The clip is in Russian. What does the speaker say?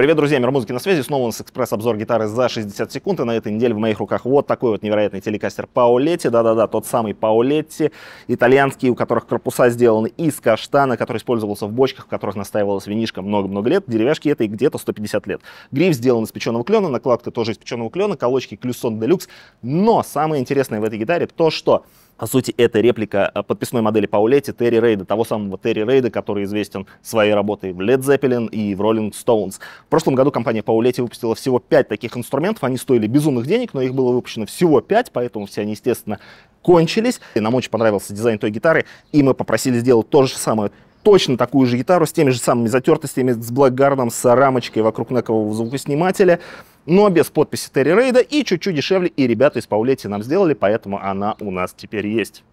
Привет, друзья, Мир Музыки на связи. Снова у нас экспресс-обзор гитары за 60 секунд. И на этой неделе в моих руках вот такой вот невероятный телекастер Паолетти. Да-да-да, тот самый Паолетти, итальянский, у которых корпуса сделаны из каштана, который использовался в бочках, в которых настаивалась винишка много-много лет. Деревяшки этой где-то 150 лет. Гриф сделан из печеного клена, накладка тоже из печеного клена, колочки Клюсон Делюкс. Но самое интересное в этой гитаре то, что по сути, это реплика э, подписной модели Паулетти Терри Рейда, того самого Терри Рейда, который известен своей работой в Led Zeppelin и в Rolling Stones. В прошлом году компания Паулетти выпустила всего 5 таких инструментов, они стоили безумных денег, но их было выпущено всего 5, поэтому все они, естественно, кончились. И нам очень понравился дизайн той гитары, и мы попросили сделать то же самое точно такую же гитару с теми же самыми затертостями, с блэкгардом, с рамочкой вокруг некого звукоснимателя, но без подписи Терри Рейда и чуть-чуть дешевле, и ребята из Паулетти нам сделали, поэтому она у нас теперь есть.